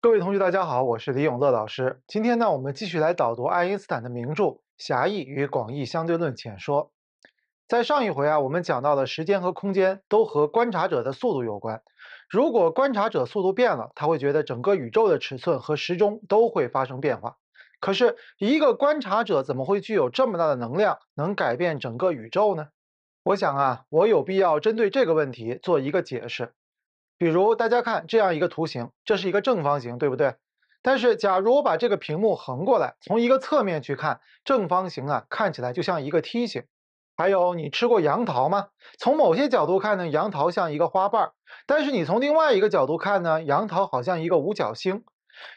各位同学，大家好，我是李永乐老师。今天呢，我们继续来导读爱因斯坦的名著《狭义与广义相对论浅说》。在上一回啊，我们讲到了时间和空间都和观察者的速度有关。如果观察者速度变了，他会觉得整个宇宙的尺寸和时钟都会发生变化。可是，一个观察者怎么会具有这么大的能量，能改变整个宇宙呢？我想啊，我有必要针对这个问题做一个解释。比如大家看这样一个图形，这是一个正方形，对不对？但是假如我把这个屏幕横过来，从一个侧面去看，正方形啊看起来就像一个梯形。还有，你吃过杨桃吗？从某些角度看呢，杨桃像一个花瓣儿；但是你从另外一个角度看呢，杨桃好像一个五角星。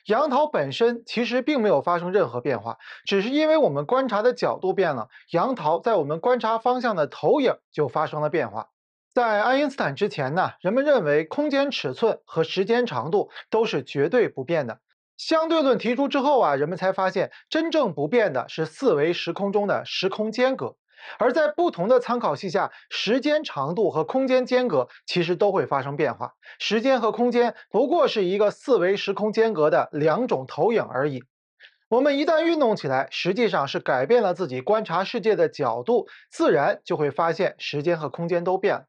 杨桃本身其实并没有发生任何变化，只是因为我们观察的角度变了，杨桃在我们观察方向的投影就发生了变化。在爱因斯坦之前呢，人们认为空间尺寸和时间长度都是绝对不变的。相对论提出之后啊，人们才发现真正不变的是四维时空中的时空间隔，而在不同的参考系下，时间长度和空间间隔其实都会发生变化。时间和空间不过是一个四维时空间隔的两种投影而已。我们一旦运动起来，实际上是改变了自己观察世界的角度，自然就会发现时间和空间都变了。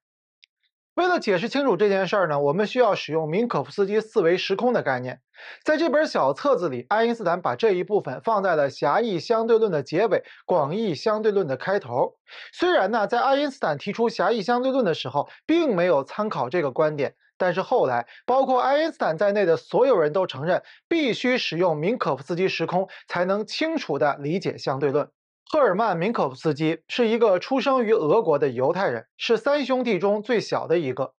为了解释清楚这件事儿呢，我们需要使用明可夫斯基四维时空的概念。在这本小册子里，爱因斯坦把这一部分放在了狭义相对论的结尾，广义相对论的开头。虽然呢，在爱因斯坦提出狭义相对论的时候，并没有参考这个观点，但是后来包括爱因斯坦在内的所有人都承认，必须使用明可夫斯基时空才能清楚地理解相对论。赫尔曼·明可夫斯基是一个出生于俄国的犹太人，是三兄弟中最小的一个。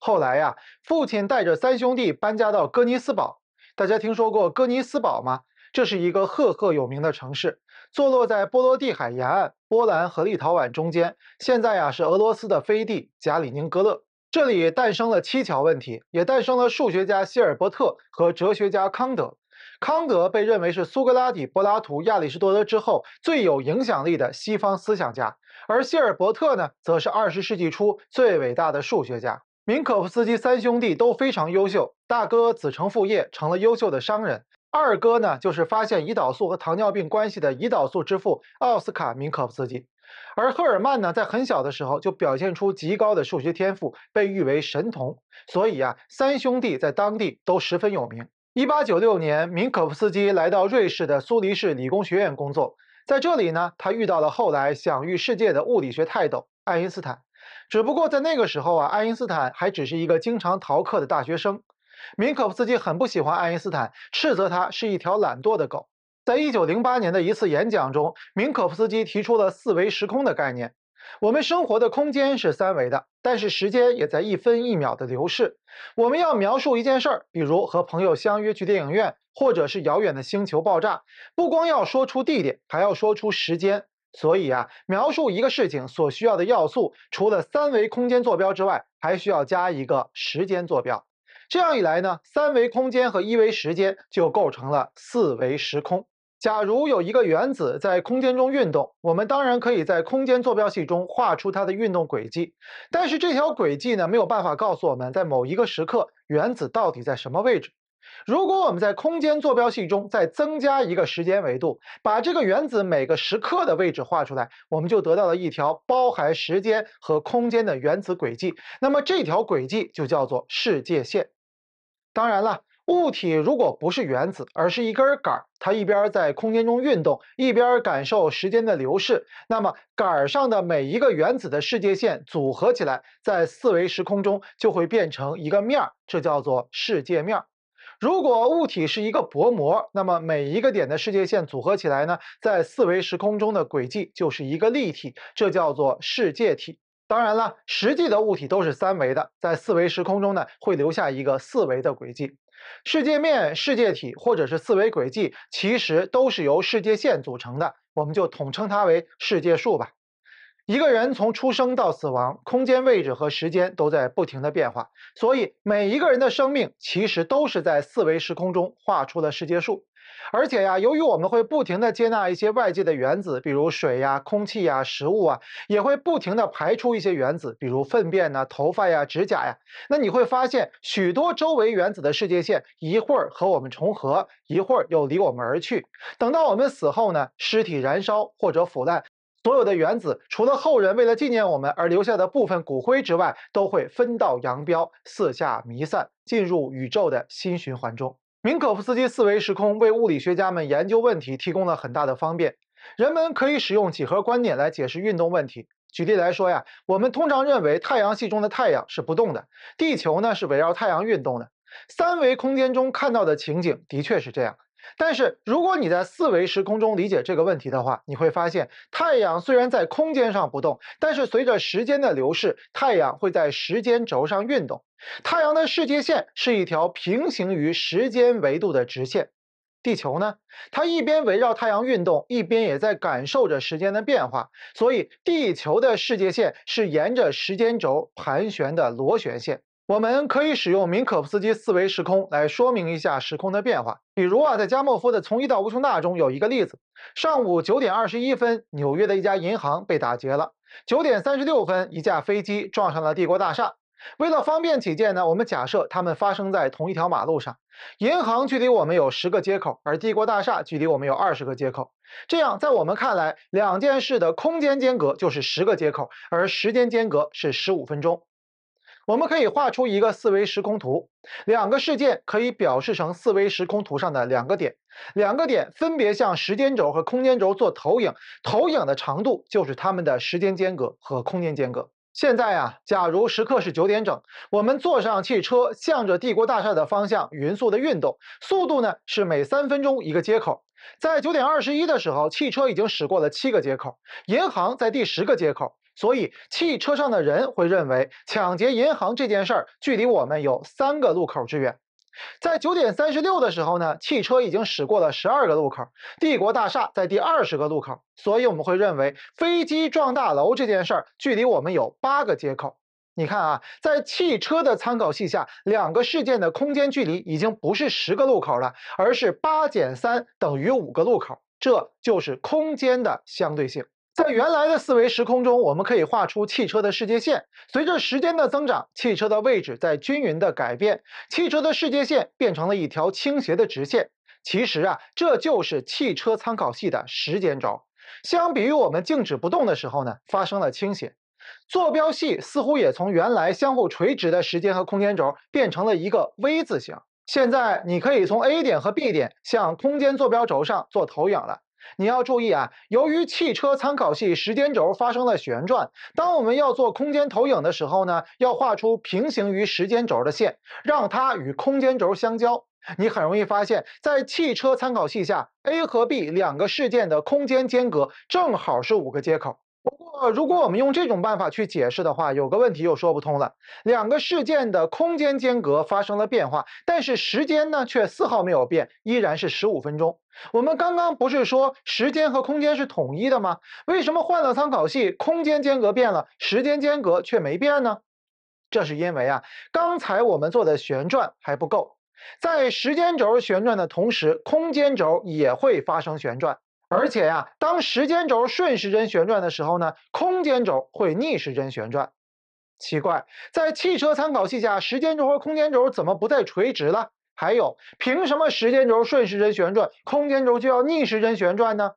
后来呀，父亲带着三兄弟搬家到哥尼斯堡。大家听说过哥尼斯堡吗？这是一个赫赫有名的城市，坐落在波罗的海沿岸，波兰和立陶宛中间。现在呀，是俄罗斯的飞地——加里宁格勒。这里诞生了七桥问题，也诞生了数学家希尔伯特和哲学家康德。康德被认为是苏格拉底、柏拉图、亚里士多德之后最有影响力的西方思想家，而谢尔伯特呢，则是20世纪初最伟大的数学家。明可夫斯基三兄弟都非常优秀，大哥子承父业，成了优秀的商人；二哥呢，就是发现胰岛素和糖尿病关系的胰岛素之父奥斯卡明可夫斯基。而赫尔曼呢，在很小的时候就表现出极高的数学天赋，被誉为神童。所以啊，三兄弟在当地都十分有名。一八九六年，明可夫斯基来到瑞士的苏黎世理工学院工作，在这里呢，他遇到了后来享誉世界的物理学泰斗爱因斯坦。只不过在那个时候啊，爱因斯坦还只是一个经常逃课的大学生。明可夫斯基很不喜欢爱因斯坦，斥责他是一条懒惰的狗。在一九零八年的一次演讲中，明可夫斯基提出了四维时空的概念。我们生活的空间是三维的，但是时间也在一分一秒的流逝。我们要描述一件事儿，比如和朋友相约去电影院，或者是遥远的星球爆炸，不光要说出地点，还要说出时间。所以啊，描述一个事情所需要的要素，除了三维空间坐标之外，还需要加一个时间坐标。这样一来呢，三维空间和一维时间就构成了四维时空。假如有一个原子在空间中运动，我们当然可以在空间坐标系中画出它的运动轨迹，但是这条轨迹呢没有办法告诉我们在某一个时刻原子到底在什么位置。如果我们在空间坐标系中再增加一个时间维度，把这个原子每个时刻的位置画出来，我们就得到了一条包含时间和空间的原子轨迹。那么这条轨迹就叫做世界线。当然了。物体如果不是原子，而是一根杆儿，它一边在空间中运动，一边感受时间的流逝。那么杆儿上的每一个原子的世界线组合起来，在四维时空中就会变成一个面儿，这叫做世界面儿。如果物体是一个薄膜，那么每一个点的世界线组合起来呢，在四维时空中的轨迹就是一个立体，这叫做世界体。当然了，实际的物体都是三维的，在四维时空中呢，会留下一个四维的轨迹。世界面、世界体或者是四维轨迹，其实都是由世界线组成的，我们就统称它为世界树吧。一个人从出生到死亡，空间位置和时间都在不停的变化，所以每一个人的生命其实都是在四维时空中画出了世界树。而且呀，由于我们会不停的接纳一些外界的原子，比如水呀、空气呀、食物啊，也会不停的排出一些原子，比如粪便呐、头发呀、指甲呀。那你会发现，许多周围原子的世界线一会儿和我们重合，一会儿又离我们而去。等到我们死后呢，尸体燃烧或者腐烂。所有的原子，除了后人为了纪念我们而留下的部分骨灰之外，都会分道扬镳，四下弥散，进入宇宙的新循环中。明可夫斯基四维时空为物理学家们研究问题提供了很大的方便，人们可以使用几何观点来解释运动问题。举例来说呀，我们通常认为太阳系中的太阳是不动的，地球呢是围绕太阳运动的。三维空间中看到的情景的确是这样。但是，如果你在四维时空中理解这个问题的话，你会发现，太阳虽然在空间上不动，但是随着时间的流逝，太阳会在时间轴上运动。太阳的世界线是一条平行于时间维度的直线。地球呢？它一边围绕太阳运动，一边也在感受着时间的变化，所以地球的世界线是沿着时间轴盘旋的螺旋线。我们可以使用明可夫斯基四维时空来说明一下时空的变化。比如啊，在加莫夫的《从一到无穷大》中有一个例子：上午九点二十一分，纽约的一家银行被打劫了；九点三十六分，一架飞机撞上了帝国大厦。为了方便起见呢，我们假设它们发生在同一条马路上。银行距离我们有十个街口，而帝国大厦距离我们有二十个街口。这样，在我们看来，两件事的空间间隔就是十个街口，而时间间隔是十五分钟。我们可以画出一个四维时空图，两个事件可以表示成四维时空图上的两个点，两个点分别向时间轴和空间轴做投影，投影的长度就是它们的时间间隔和空间间隔。现在啊，假如时刻是九点整，我们坐上汽车，向着帝国大厦的方向匀速的运动，速度呢是每三分钟一个接口。在九点二十一的时候，汽车已经驶过了七个接口，银行在第十个接口。所以，汽车上的人会认为抢劫银行这件事儿距离我们有三个路口之远。在九点三十六的时候呢，汽车已经驶过了十二个路口，帝国大厦在第二十个路口。所以我们会认为飞机撞大楼这件事儿距离我们有八个街口。你看啊，在汽车的参考系下，两个事件的空间距离已经不是十个路口了，而是八减三等于五个路口。这就是空间的相对性。在原来的四维时空中，我们可以画出汽车的世界线。随着时间的增长，汽车的位置在均匀的改变，汽车的世界线变成了一条倾斜的直线。其实啊，这就是汽车参考系的时间轴。相比于我们静止不动的时候呢，发生了倾斜。坐标系似乎也从原来相互垂直的时间和空间轴变成了一个 V 字形。现在你可以从 A 点和 B 点向空间坐标轴上做投影了。你要注意啊，由于汽车参考系时间轴发生了旋转，当我们要做空间投影的时候呢，要画出平行于时间轴的线，让它与空间轴相交。你很容易发现，在汽车参考系下，A 和 B 两个事件的空间间隔正好是五个接口。不过，如果我们用这种办法去解释的话，有个问题又说不通了：两个事件的空间间隔发生了变化，但是时间呢却丝毫没有变，依然是十五分钟。我们刚刚不是说时间和空间是统一的吗？为什么换了参考系，空间间隔变了，时间间隔却没变呢？这是因为啊，刚才我们做的旋转还不够，在时间轴旋转的同时，空间轴也会发生旋转。而且呀，当时间轴顺时针旋转的时候呢，空间轴会逆时针旋转。奇怪，在汽车参考系下，时间轴和空间轴怎么不再垂直了？还有，凭什么时间轴顺时针旋转，空间轴就要逆时针旋转呢？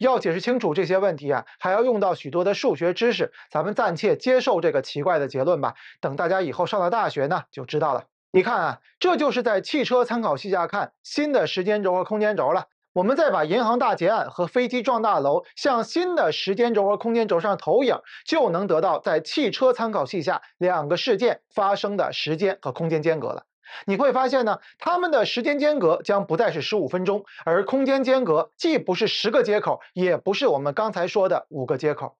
要解释清楚这些问题啊，还要用到许多的数学知识。咱们暂且接受这个奇怪的结论吧。等大家以后上了大学呢，就知道了。你看啊，这就是在汽车参考系下看新的时间轴和空间轴了。我们再把银行大劫案和飞机撞大楼向新的时间轴和空间轴上投影，就能得到在汽车参考系下两个事件发生的时间和空间间隔了。你会发现呢，它们的时间间隔将不再是十五分钟，而空间间隔既不是十个接口，也不是我们刚才说的五个接口。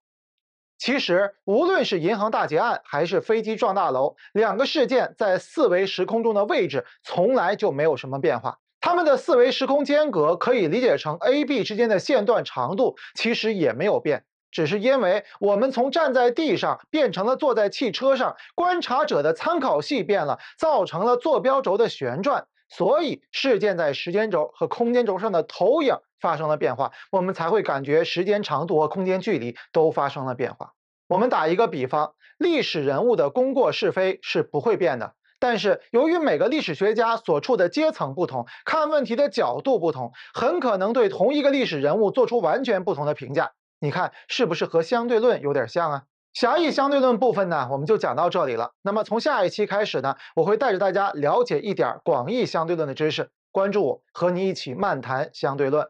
其实，无论是银行大劫案还是飞机撞大楼，两个事件在四维时空中的位置从来就没有什么变化。它们的四维时空间隔可以理解成 A、B 之间的线段长度，其实也没有变。只是因为我们从站在地上变成了坐在汽车上，观察者的参考系变了，造成了坐标轴的旋转，所以事件在时间轴和空间轴上的投影发生了变化，我们才会感觉时间长度和空间距离都发生了变化。我们打一个比方，历史人物的功过是非是不会变的，但是由于每个历史学家所处的阶层不同，看问题的角度不同，很可能对同一个历史人物做出完全不同的评价。你看，是不是和相对论有点像啊？狭义相对论部分呢，我们就讲到这里了。那么从下一期开始呢，我会带着大家了解一点广义相对论的知识。关注我，和你一起漫谈相对论。